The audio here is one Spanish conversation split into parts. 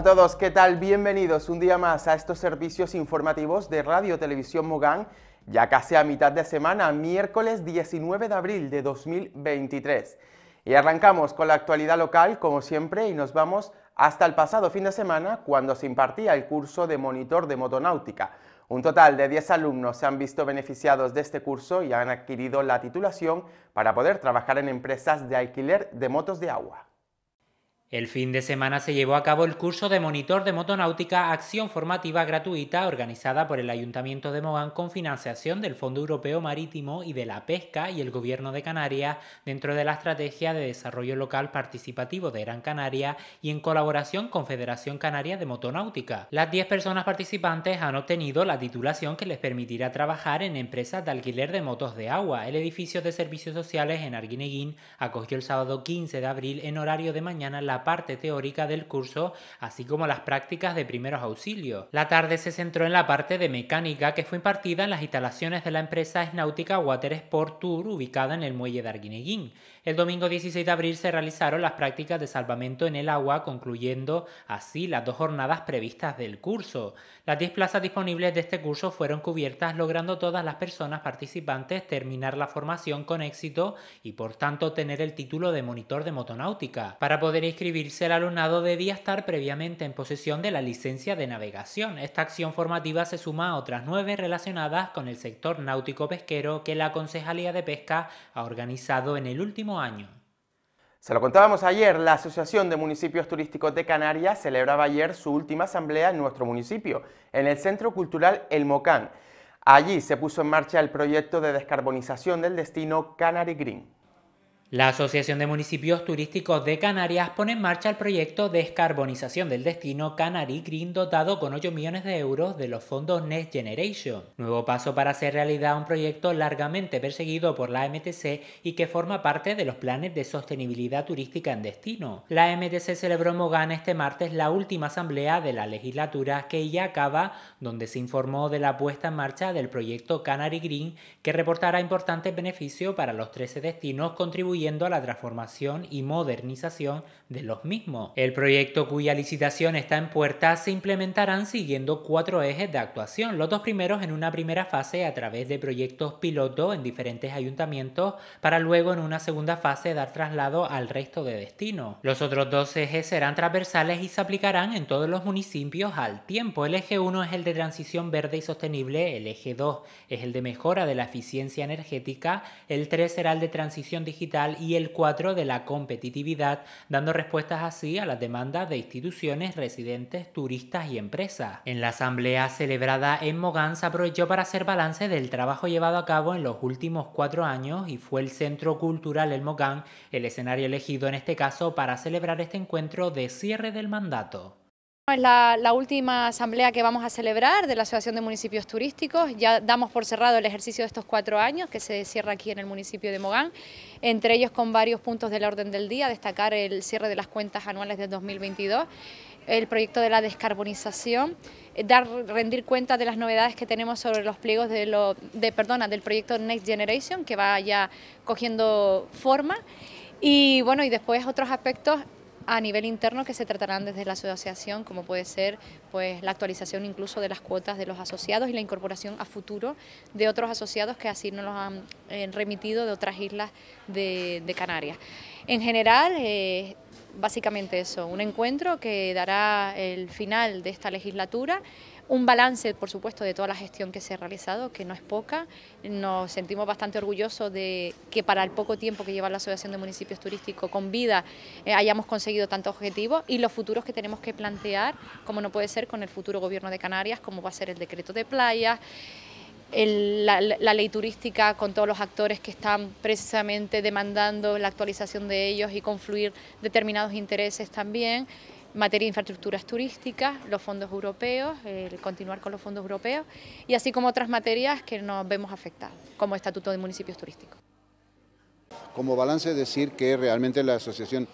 Hola a todos, ¿qué tal? Bienvenidos un día más a estos servicios informativos de Radio Televisión Mogán, ya casi a mitad de semana, miércoles 19 de abril de 2023. Y arrancamos con la actualidad local, como siempre, y nos vamos hasta el pasado fin de semana, cuando se impartía el curso de monitor de motonáutica. Un total de 10 alumnos se han visto beneficiados de este curso y han adquirido la titulación para poder trabajar en empresas de alquiler de motos de agua. El fin de semana se llevó a cabo el curso de monitor de motonáutica, acción formativa gratuita organizada por el Ayuntamiento de Mogán con financiación del Fondo Europeo Marítimo y de la Pesca y el Gobierno de Canarias dentro de la Estrategia de Desarrollo Local Participativo de Gran Canaria y en colaboración con Federación Canaria de Motonáutica. Las 10 personas participantes han obtenido la titulación que les permitirá trabajar en empresas de alquiler de motos de agua. El edificio de servicios sociales en Arguineguín acogió el sábado 15 de abril en horario de mañana la parte teórica del curso, así como las prácticas de primeros auxilios. La tarde se centró en la parte de mecánica que fue impartida en las instalaciones de la empresa Náutica Water Sport Tour ubicada en el muelle de Arguineguín. El domingo 16 de abril se realizaron las prácticas de salvamento en el agua, concluyendo así las dos jornadas previstas del curso. Las 10 plazas disponibles de este curso fueron cubiertas, logrando todas las personas participantes terminar la formación con éxito y por tanto tener el título de monitor de motonáutica. Para poder inscribirse, el alumnado debía estar previamente en posesión de la licencia de navegación. Esta acción formativa se suma a otras nueve relacionadas con el sector náutico pesquero que la Concejalía de Pesca ha organizado en el último año. Se lo contábamos ayer, la Asociación de Municipios Turísticos de Canarias celebraba ayer su última asamblea en nuestro municipio, en el Centro Cultural El Mocán. Allí se puso en marcha el proyecto de descarbonización del destino Canary Green. La Asociación de Municipios Turísticos de Canarias pone en marcha el proyecto de Descarbonización del Destino Canary Green dotado con 8 millones de euros de los fondos Next Generation. Nuevo paso para hacer realidad un proyecto largamente perseguido por la MTC y que forma parte de los planes de sostenibilidad turística en destino. La MTC celebró en Mogán este martes la última asamblea de la legislatura que ya acaba, donde se informó de la puesta en marcha del proyecto Canary Green que reportará importantes beneficios para los 13 destinos contribuyentes a la transformación y modernización de los mismos. El proyecto cuya licitación está en puerta se implementarán siguiendo cuatro ejes de actuación, los dos primeros en una primera fase a través de proyectos piloto en diferentes ayuntamientos para luego en una segunda fase dar traslado al resto de destinos. Los otros dos ejes serán transversales y se aplicarán en todos los municipios al tiempo. El eje 1 es el de transición verde y sostenible, el eje 2 es el de mejora de la eficiencia energética, el 3 será el de transición digital y el 4 de la competitividad, dando respuestas así a las demandas de instituciones, residentes, turistas y empresas. En la asamblea celebrada en Mogán se aprovechó para hacer balance del trabajo llevado a cabo en los últimos cuatro años y fue el Centro Cultural El Mogán el escenario elegido en este caso para celebrar este encuentro de cierre del mandato. Es la, última asamblea que vamos a celebrar de la Asociación de Municipios Turísticos. Ya damos por cerrado el ejercicio de estos cuatro años que se cierra aquí en el municipio de Mogán, entre ellos con varios puntos del orden del día, destacar el cierre de las cuentas anuales de 2022, el proyecto de la descarbonización, dar, rendir cuenta de las novedades que tenemos sobre los pliegos de lo, perdona, del proyecto Next Generation, que va ya cogiendo forma. Y bueno, y después otros aspectos a nivel interno que se tratarán desde la asociación, como puede ser pues, la actualización incluso de las cuotas de los asociados y la incorporación a futuro de otros asociados que así nos los han eh, remitido de otras islas de, Canarias. En general, eh, básicamente eso, un encuentro que dará el final de esta legislatura un balance, por supuesto, de toda la gestión que se ha realizado, que no es poca. Nos sentimos bastante orgullosos de que para el poco tiempo que lleva la Asociación de Municipios Turísticos con vida eh, hayamos conseguido tantos objetivos y los futuros que tenemos que plantear, como no puede ser con el futuro Gobierno de Canarias, como va a ser el decreto de playas, la, la, ley turística con todos los actores que están precisamente demandando la actualización de ellos y confluir determinados intereses también materia de infraestructuras turísticas, los fondos europeos, el continuar con los fondos europeos y así como otras materias que nos vemos afectadas, como Estatuto de Municipios Turísticos. Como balance decir que realmente la asociación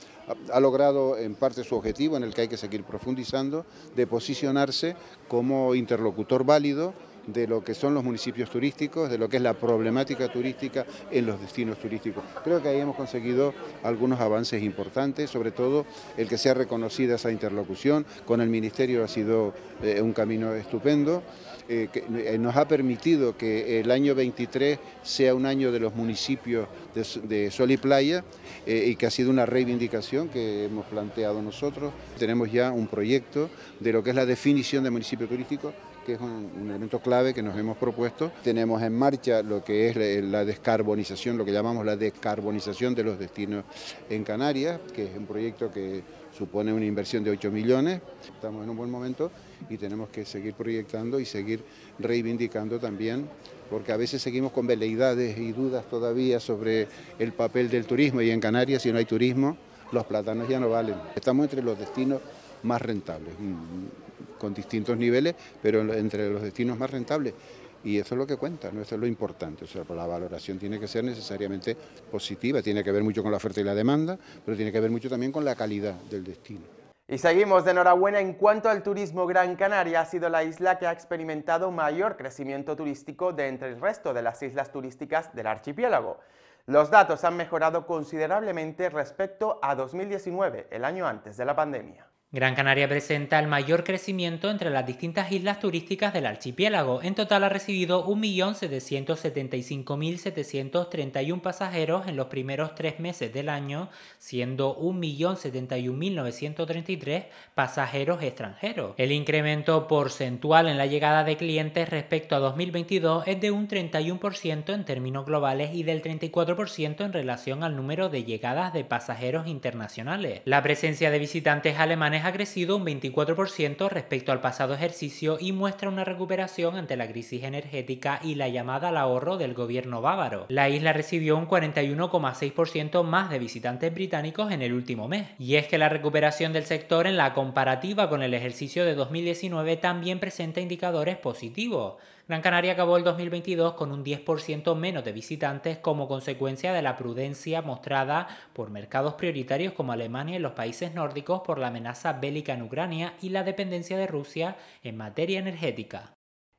ha logrado en parte su objetivo en el que hay que seguir profundizando, de posicionarse como interlocutor válido de lo que son los municipios turísticos, de lo que es la problemática turística en los destinos turísticos. Creo que ahí hemos conseguido algunos avances importantes, sobre todo el que sea reconocida esa interlocución con el Ministerio ha sido eh, un camino estupendo. Eh, que eh, nos ha permitido que el año 23 sea un año de los municipios de, Sol y Playa y que ha sido una reivindicación que hemos planteado nosotros. Tenemos ya un proyecto de lo que es la definición de municipio turístico que es un, elemento clave que nos hemos propuesto. Tenemos en marcha lo que es la descarbonización, lo que llamamos la descarbonización de los destinos en Canarias, que es un proyecto que supone una inversión de 8 millones. Estamos en un buen momento y tenemos que seguir proyectando y seguir reivindicando también porque a veces seguimos con veleidades y dudas todavía sobre el papel del turismo y en Canarias si no hay turismo los plátanos ya no valen. Estamos entre los destinos más rentables. Mm, con distintos niveles, pero entre los destinos más rentables. Y eso es lo que cuenta, ¿no? eso es lo importante. O sea, pues la valoración tiene que ser necesariamente positiva, tiene que ver mucho con la oferta y la demanda, pero tiene que ver mucho también con la calidad del destino. Y seguimos de enhorabuena en cuanto al turismo. Gran Canaria ha sido la isla que ha experimentado mayor crecimiento turístico de entre el resto de las islas turísticas del archipiélago. Los datos han mejorado considerablemente respecto a 2019, el año antes de la pandemia. Gran Canaria presenta el mayor crecimiento entre las distintas islas turísticas del archipiélago. En total ha recibido 1.775.731 pasajeros en los primeros tres meses del año, siendo 1.071.933 pasajeros extranjeros. El incremento porcentual en la llegada de clientes respecto a 2022 es de un 31% en términos globales y del 34% en relación al número de llegadas de pasajeros internacionales. La presencia de visitantes alemanes ha crecido un 24% respecto al pasado ejercicio y muestra una recuperación ante la crisis energética y la llamada al ahorro del gobierno bávaro. La isla recibió un 41,6% más de visitantes británicos en el último mes. Y es que la recuperación del sector en la comparativa con el ejercicio de 2019 también presenta indicadores positivos Gran Canaria acabó el 2022 con un 10% menos de visitantes como consecuencia de la prudencia mostrada por mercados prioritarios como Alemania y los países nórdicos por la amenaza bélica en Ucrania y la dependencia de Rusia en materia energética.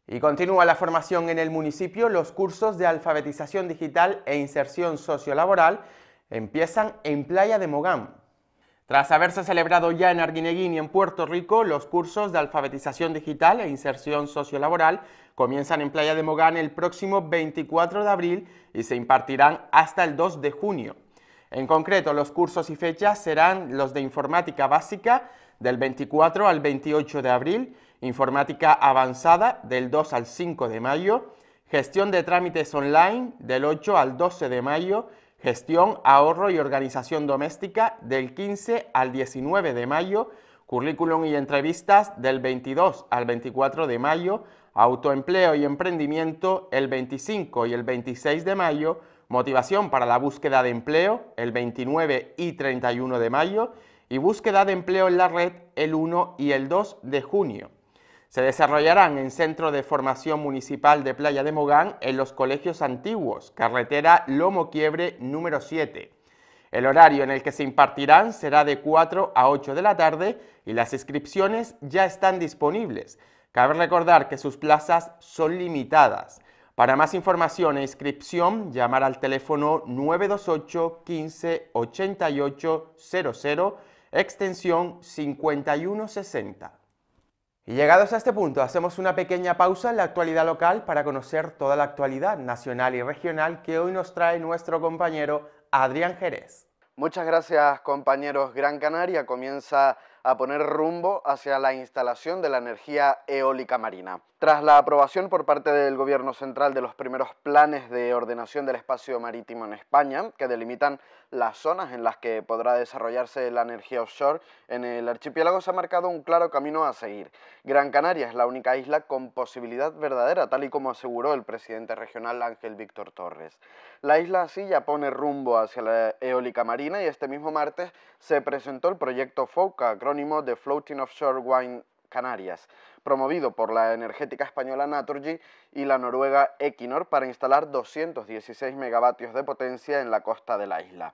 Y continúa la formación en el municipio. Los cursos de alfabetización digital e inserción sociolaboral empiezan en Playa de Mogán, tras haberse celebrado ya en Arguineguín y en Puerto Rico los cursos de alfabetización digital e inserción sociolaboral, comienzan en Playa de Mogán el próximo 24 de abril y se impartirán hasta el 2 de junio. En concreto, los cursos y fechas serán los de informática básica del 24 al 28 de abril, informática avanzada del 2 al 5 de mayo, gestión de trámites online del 8 al 12 de mayo, gestión, ahorro y organización doméstica del 15 al 19 de mayo, currículum y entrevistas del 22 al 24 de mayo, Autoempleo y Emprendimiento el 25 y el 26 de mayo, Motivación para la Búsqueda de Empleo el 29 y 31 de mayo y Búsqueda de Empleo en la Red el 1 y el 2 de junio. Se desarrollarán en Centro de Formación Municipal de Playa de Mogán en los colegios antiguos, carretera Lomo Quiebre número 7. El horario en el que se impartirán será de 4 a 8 de la tarde y las inscripciones ya están disponibles. Cabe recordar que sus plazas son limitadas. Para más información e inscripción, llamar al teléfono 928 15 88 00, extensión 5160. Y llegados a este punto, hacemos una pequeña pausa en la actualidad local para conocer toda la actualidad nacional y regional que hoy nos trae nuestro compañero Adrián Jerez. Muchas gracias compañeros. Gran Canaria comienza a poner rumbo hacia la instalación de la energía eólica marina. Tras la aprobación por parte del Gobierno Central de los primeros planes de ordenación del espacio marítimo en España, que delimitan las zonas en las que podrá desarrollarse la energía offshore, en el archipiélago se ha marcado un claro camino a seguir. Gran Canaria es la única isla con posibilidad verdadera, tal y como aseguró el presidente regional Ángel Víctor Torres. La isla así ya pone rumbo hacia la eólica marina y este mismo martes se presentó el proyecto FOCA, de Floating Offshore Wine Canarias, promovido por la energética española Naturgy y la noruega Equinor para instalar 216 megavatios de potencia en la costa de la isla.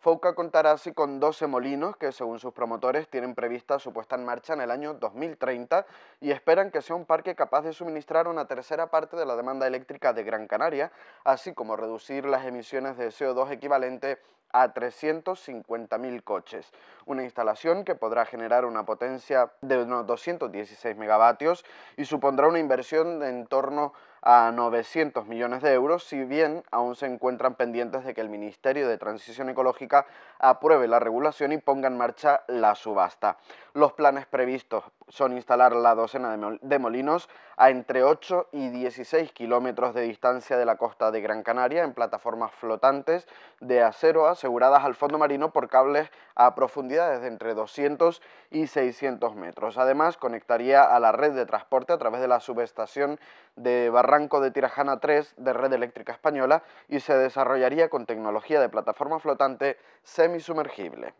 Fouca contará así con 12 molinos que, según sus promotores, tienen prevista su puesta en marcha en el año 2030 y esperan que sea un parque capaz de suministrar una tercera parte de la demanda eléctrica de Gran Canaria, así como reducir las emisiones de CO2 equivalente a 350.000 coches, una instalación que podrá generar una potencia de unos 216 megavatios y supondrá una inversión de en torno a 900 millones de euros, si bien aún se encuentran pendientes de que el Ministerio de Transición Ecológica apruebe la regulación y ponga en marcha la subasta. Los planes previstos son instalar la docena de molinos a entre 8 y 16 kilómetros de distancia de la costa de Gran Canaria en plataformas flotantes de acero aseguradas al fondo marino por cables a profundidades de entre 200 y 600 metros. Además, conectaría a la red de transporte a través de la subestación de Barranco de Tirajana 3 de Red Eléctrica Española y se desarrollaría con tecnología de plataforma flotante semisumergible.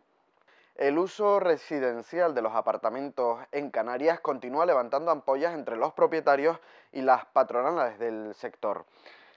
El uso residencial de los apartamentos en Canarias continúa levantando ampollas entre los propietarios y las patronales del sector.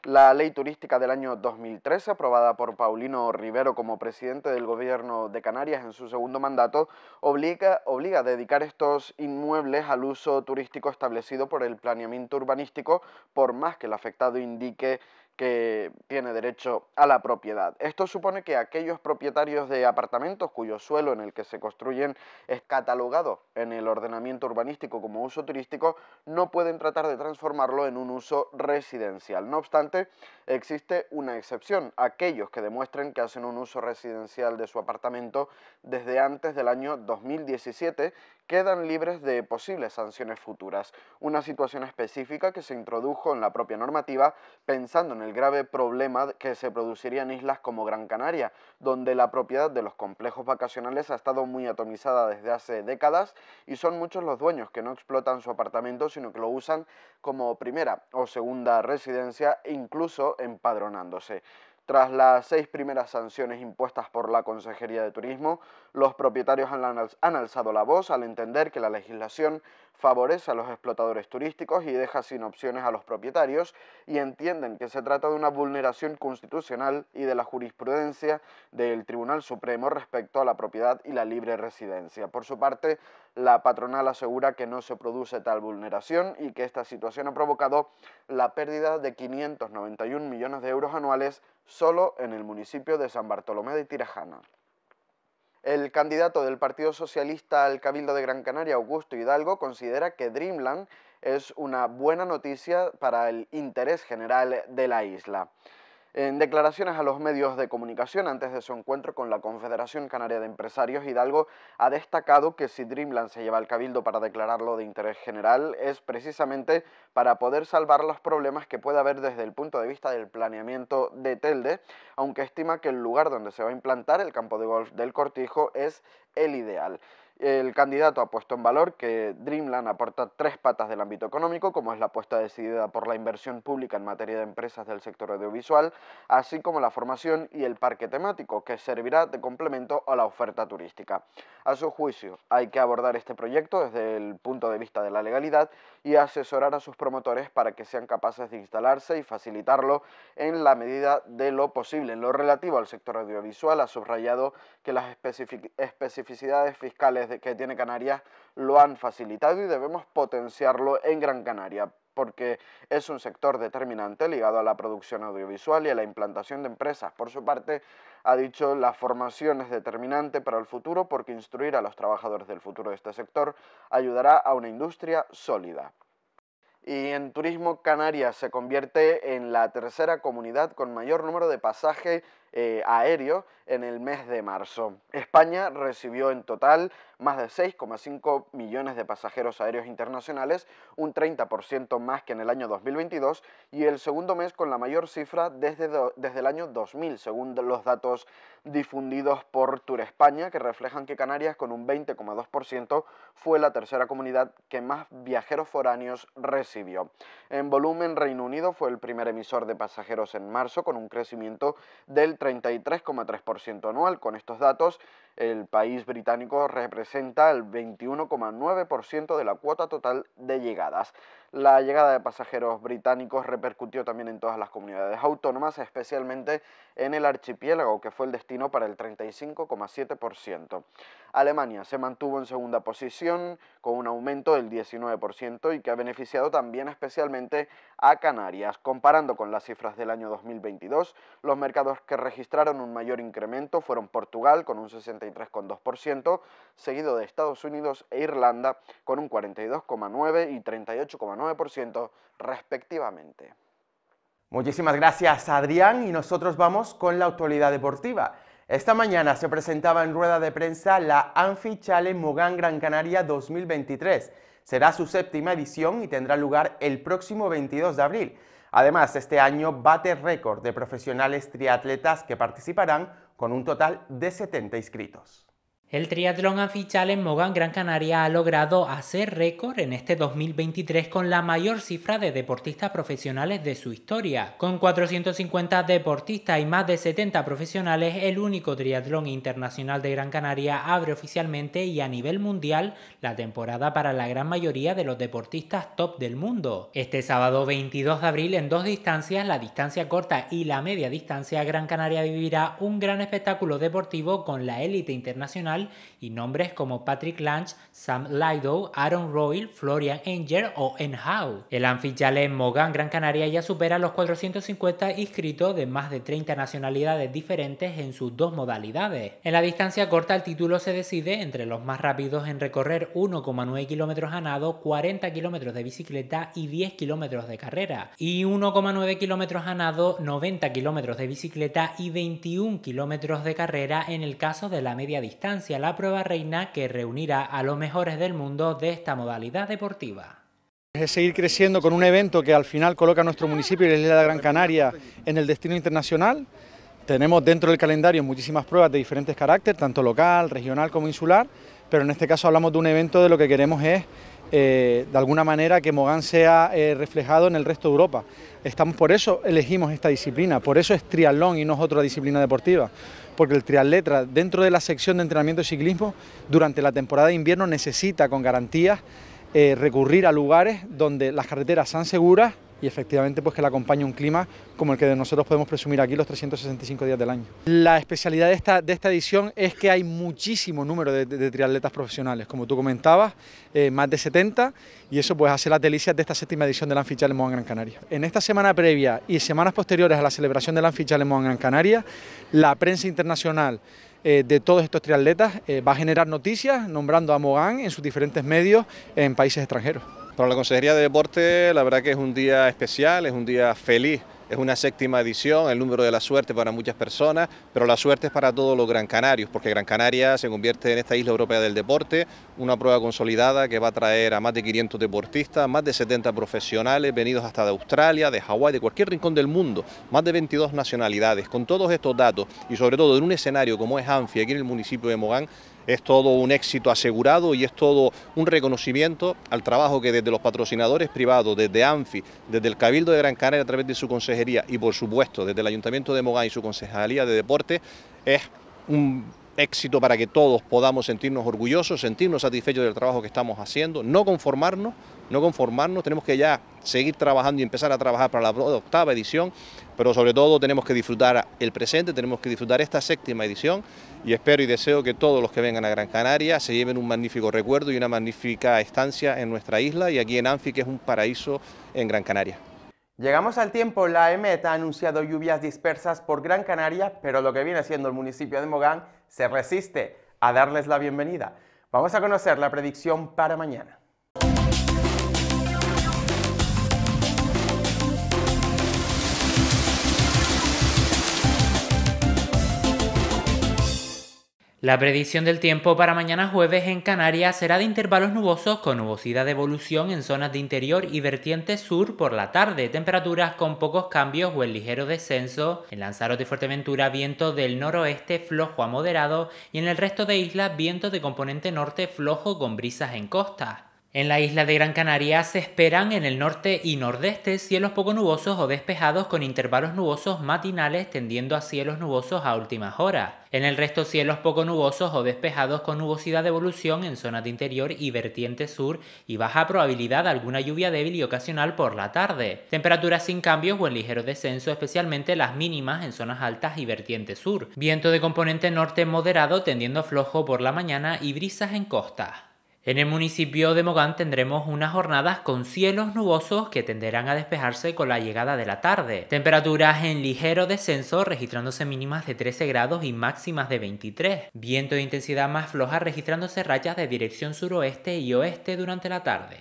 La ley turística del año 2013, aprobada por Paulino Rivero como presidente del gobierno de Canarias en su segundo mandato, obliga, obliga a dedicar estos inmuebles al uso turístico establecido por el planeamiento urbanístico, por más que el afectado indique que tiene derecho a la propiedad. Esto supone que aquellos propietarios de apartamentos cuyo suelo en el que se construyen es catalogado en el ordenamiento urbanístico como uso turístico no pueden tratar de transformarlo en un uso residencial. No obstante, existe una excepción. Aquellos que demuestren que hacen un uso residencial de su apartamento desde antes del año 2017 quedan libres de posibles sanciones futuras, una situación específica que se introdujo en la propia normativa pensando en el grave problema que se produciría en islas como Gran Canaria, donde la propiedad de los complejos vacacionales ha estado muy atomizada desde hace décadas y son muchos los dueños que no explotan su apartamento sino que lo usan como primera o segunda residencia, incluso empadronándose. Tras las seis primeras sanciones impuestas por la Consejería de Turismo, los propietarios han alzado la voz al entender que la legislación favorece a los explotadores turísticos y deja sin opciones a los propietarios y entienden que se trata de una vulneración constitucional y de la jurisprudencia del Tribunal Supremo respecto a la propiedad y la libre residencia. Por su parte, la patronal asegura que no se produce tal vulneración y que esta situación ha provocado la pérdida de 591 millones de euros anuales solo en el municipio de San Bartolomé de Tirajana. El candidato del Partido Socialista al Cabildo de Gran Canaria, Augusto Hidalgo, considera que Dreamland es una buena noticia para el interés general de la isla. En declaraciones a los medios de comunicación antes de su encuentro con la Confederación Canaria de Empresarios, Hidalgo ha destacado que si Dreamland se lleva al cabildo para declararlo de interés general es precisamente para poder salvar los problemas que puede haber desde el punto de vista del planeamiento de Telde, aunque estima que el lugar donde se va a implantar el campo de golf del Cortijo es el ideal. El candidato ha puesto en valor que Dreamland aporta tres patas del ámbito económico, como es la apuesta decidida por la inversión pública en materia de empresas del sector audiovisual, así como la formación y el parque temático, que servirá de complemento a la oferta turística. A su juicio, hay que abordar este proyecto desde el punto de vista de la legalidad y asesorar a sus promotores para que sean capaces de instalarse y facilitarlo en la medida de lo posible. En lo relativo al sector audiovisual, ha subrayado que las especificidades fiscales que tiene Canarias lo han facilitado y debemos potenciarlo en Gran Canaria porque es un sector determinante ligado a la producción audiovisual y a la implantación de empresas. Por su parte, ha dicho, la formación es determinante para el futuro porque instruir a los trabajadores del futuro de este sector ayudará a una industria sólida. Y en turismo, Canarias se convierte en la tercera comunidad con mayor número de pasajes eh, aéreo en el mes de marzo. España recibió en total más de 6,5 millones de pasajeros aéreos internacionales, un 30% más que en el año 2022 y el segundo mes con la mayor cifra desde, desde el año 2000, según los datos difundidos por Tour España, que reflejan que Canarias con un 20,2% fue la tercera comunidad que más viajeros foráneos recibió. En volumen, Reino Unido fue el primer emisor de pasajeros en marzo con un crecimiento del 33,3% anual. Con estos datos, el país británico representa el 21,9% de la cuota total de llegadas. La llegada de pasajeros británicos repercutió también en todas las comunidades autónomas, especialmente en el archipiélago, que fue el destino para el 35,7%. Alemania se mantuvo en segunda posición con un aumento del 19% y que ha beneficiado también especialmente a Canarias. Comparando con las cifras del año 2022, los mercados que registraron un mayor incremento fueron Portugal con un 63,2%, seguido de Estados Unidos e Irlanda con un 42,9 y 38,9 9% respectivamente. Muchísimas gracias Adrián y nosotros vamos con la actualidad deportiva. Esta mañana se presentaba en rueda de prensa la Anfi Mogán Gran Canaria 2023. Será su séptima edición y tendrá lugar el próximo 22 de abril. Además, este año bate récord de profesionales triatletas que participarán con un total de 70 inscritos. El triatlón anficial en Mogán, Gran Canaria, ha logrado hacer récord en este 2023 con la mayor cifra de deportistas profesionales de su historia. Con 450 deportistas y más de 70 profesionales, el único triatlón internacional de Gran Canaria abre oficialmente y a nivel mundial la temporada para la gran mayoría de los deportistas top del mundo. Este sábado 22 de abril, en dos distancias, la distancia corta y la media distancia, Gran Canaria vivirá un gran espectáculo deportivo con la élite internacional y nombres como Patrick Lange, Sam Lido, Aaron Royal, Florian Enger o Enhow. El anfitrión en Mogán, Gran Canaria, ya supera los 450 inscritos de más de 30 nacionalidades diferentes en sus dos modalidades. En la distancia corta, el título se decide entre los más rápidos en recorrer 1,9 kilómetros a nado, 40 kilómetros de bicicleta y 10 kilómetros de carrera, y 1,9 kilómetros a nado, 90 kilómetros de bicicleta y 21 kilómetros de carrera en el caso de la media distancia a la prueba reina que reunirá a los mejores del mundo de esta modalidad deportiva. Es seguir creciendo con un evento que al final coloca a nuestro municipio y la isla de Gran Canaria en el destino internacional. Tenemos dentro del calendario muchísimas pruebas de diferentes carácter, tanto local, regional como insular, pero en este caso hablamos de un evento de lo que queremos es eh, de alguna manera que Mogán sea eh, reflejado en el resto de Europa. Estamos, por eso elegimos esta disciplina, por eso es triatlón y no es otra disciplina deportiva, porque el triatleta dentro de la sección de entrenamiento de ciclismo durante la temporada de invierno necesita con garantías eh, recurrir a lugares donde las carreteras sean seguras y efectivamente pues que la acompañe un clima como el que nosotros podemos presumir aquí los 365 días del año. La especialidad de esta, de esta edición es que hay muchísimo número de, triatletas profesionales, como tú comentabas, eh, más de 70 y eso pues hace las delicias de esta séptima edición del Anfichal en Gran Canaria. En esta semana previa y semanas posteriores a la celebración del Anfichal en Gran Canaria, la prensa internacional eh, de todos estos triatletas eh, va a generar noticias nombrando a Mogán en sus diferentes medios en países extranjeros. Para la Consejería de Deporte, la verdad que es un día especial, es un día feliz. Es una séptima edición, el número de la suerte para muchas personas, pero la suerte es para todos los Gran Canarios, porque Gran Canaria se convierte en esta isla europea del deporte, una prueba consolidada que va a traer a más de 500 deportistas, más de 70 profesionales venidos hasta de Australia, de Hawái, de cualquier rincón del mundo, más de 22 nacionalidades. Con todos estos datos y sobre todo en un escenario como es Anfi, aquí en el municipio de Mogán, es todo un éxito asegurado y es todo un reconocimiento al trabajo que desde los patrocinadores privados, desde ANFI, desde el Cabildo de Gran Canaria a través de su consejería y por supuesto desde el Ayuntamiento de Mogán y su concejalía de deporte es un éxito para que todos podamos sentirnos orgullosos, sentirnos satisfechos del trabajo que estamos haciendo, no conformarnos, no conformarnos, tenemos que ya seguir trabajando y empezar a trabajar para la octava edición, pero sobre todo tenemos que disfrutar el presente, tenemos que disfrutar esta séptima edición y espero y deseo que todos los que vengan a Gran Canaria se lleven un magnífico recuerdo y una magnífica estancia en nuestra isla y aquí en Anfi, que es un paraíso en Gran Canaria. Llegamos al tiempo, la EMET ha anunciado lluvias dispersas por Gran Canaria, pero lo que viene siendo el municipio de Mogán se resiste a darles la bienvenida. Vamos a conocer la predicción para mañana. La predicción del tiempo para mañana jueves en Canarias será de intervalos nubosos con nubosidad de evolución en zonas de interior y vertiente sur por la tarde, temperaturas con pocos cambios o el ligero descenso, en Lanzarote y Fuerteventura viento del noroeste flojo a moderado y en el resto de islas viento de componente norte flojo con brisas en costa. En la isla de Gran Canaria se esperan en el norte y nordeste cielos poco nubosos o despejados con intervalos nubosos matinales tendiendo a cielos nubosos a últimas horas. En el resto cielos poco nubosos o despejados con nubosidad de evolución en zonas de interior y vertiente sur y baja probabilidad de alguna lluvia débil y ocasional por la tarde. Temperaturas sin cambios o en ligero descenso, especialmente las mínimas en zonas altas y vertiente sur. Viento de componente norte moderado tendiendo flojo por la mañana y brisas en costa. En el municipio de Mogán tendremos unas jornadas con cielos nubosos que tenderán a despejarse con la llegada de la tarde. Temperaturas en ligero descenso registrándose mínimas de 13 grados y máximas de 23. Viento de intensidad más floja registrándose rayas de dirección suroeste y oeste durante la tarde.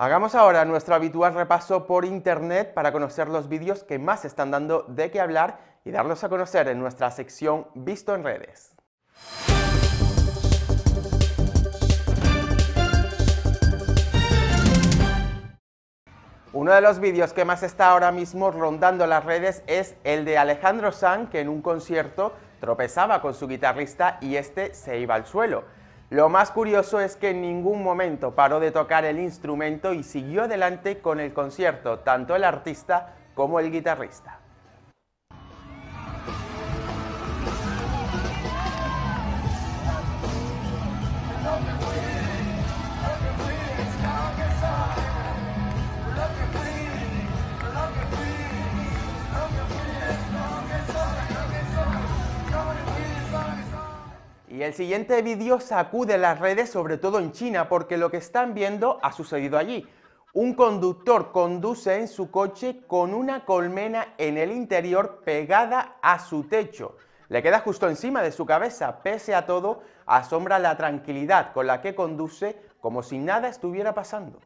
Hagamos ahora nuestro habitual repaso por internet para conocer los vídeos que más están dando de qué hablar y darlos a conocer en nuestra sección Visto en redes. Uno de los vídeos que más está ahora mismo rondando las redes es el de Alejandro Sanz que en un concierto tropezaba con su guitarrista y este se iba al suelo. Lo más curioso es que en ningún momento paró de tocar el instrumento y siguió adelante con el concierto, tanto el artista como el guitarrista. Y el siguiente vídeo sacude las redes, sobre todo en China, porque lo que están viendo ha sucedido allí. Un conductor conduce en su coche con una colmena en el interior pegada a su techo. Le queda justo encima de su cabeza. Pese a todo, asombra la tranquilidad con la que conduce como si nada estuviera pasando.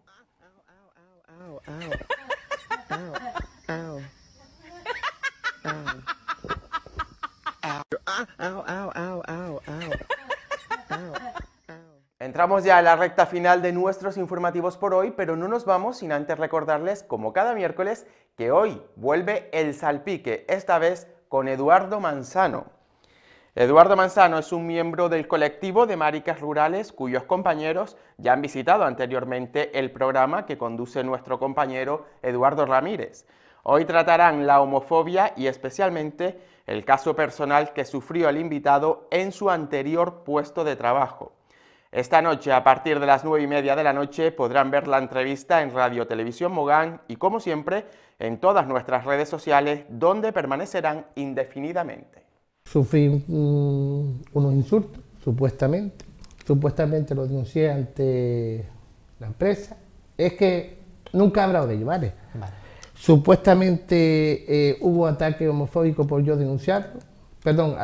Entramos ya a la recta final de nuestros informativos por hoy, pero no nos vamos sin antes recordarles, como cada miércoles, que hoy vuelve el salpique, esta vez con Eduardo Manzano. Eduardo Manzano es un miembro del colectivo de maricas rurales cuyos compañeros ya han visitado anteriormente el programa que conduce nuestro compañero Eduardo Ramírez. Hoy tratarán la homofobia y especialmente el caso personal que sufrió el invitado en su anterior puesto de trabajo. Esta noche, a partir de las nueve y media de la noche, podrán ver la entrevista en Radio Televisión Mogán y, como siempre, en todas nuestras redes sociales, donde permanecerán indefinidamente. Sufrí mm, unos insultos, supuestamente. Supuestamente lo denuncié ante la empresa. Es que nunca he hablado de ello, ¿vale? vale. Supuestamente eh, hubo ataque homofóbico por yo denunciarlo, perdón,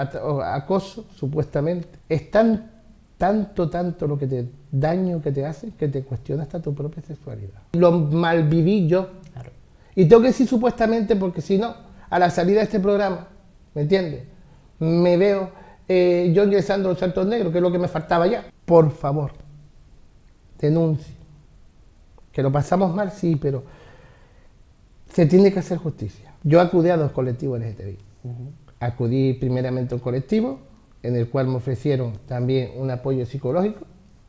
acoso, supuestamente. Es tan, tanto, tanto lo que te daño que te hace que te cuestiona hasta tu propia sexualidad. Lo malviví yo. Y tengo que decir supuestamente porque si no, a la salida de este programa, ¿me entiendes? Me veo eh, yo ingresando a los saltos negros, que es lo que me faltaba ya. Por favor, denuncie. Que lo pasamos mal, sí, pero se tiene que hacer justicia. Yo acudí a dos colectivos LGTBI. este Acudí primeramente a un colectivo en el cual me ofrecieron también un apoyo psicológico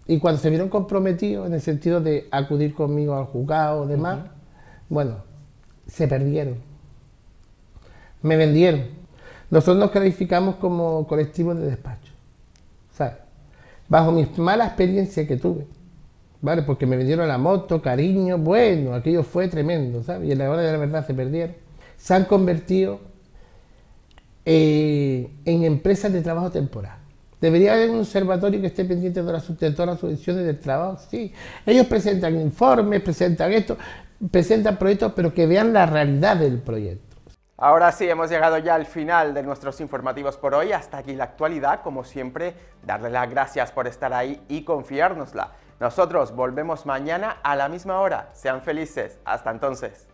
y cuando se vieron comprometidos en el sentido de acudir conmigo al juzgado o demás, bueno, se perdieron. Me vendieron. Nosotros nos calificamos como colectivo de despacho. sea, Bajo mi mala experiencia que tuve, ¿vale? Porque me vendieron la moto, cariño, bueno, aquello fue tremendo, ¿sabes? Y en la hora de la verdad se perdieron. Se han convertido eh, en empresas de trabajo temporal. ¿Debería haber un observatorio que esté pendiente de, las, de todas las subvenciones del trabajo? Sí. Ellos presentan informes, presentan esto, presentan proyectos, pero que vean la realidad del proyecto. Ahora sí, hemos llegado ya al final de nuestros informativos por hoy. Hasta aquí la actualidad. Como siempre, darle las gracias por estar ahí y confiárnosla. Nosotros volvemos mañana a la misma hora. Sean felices. Hasta entonces.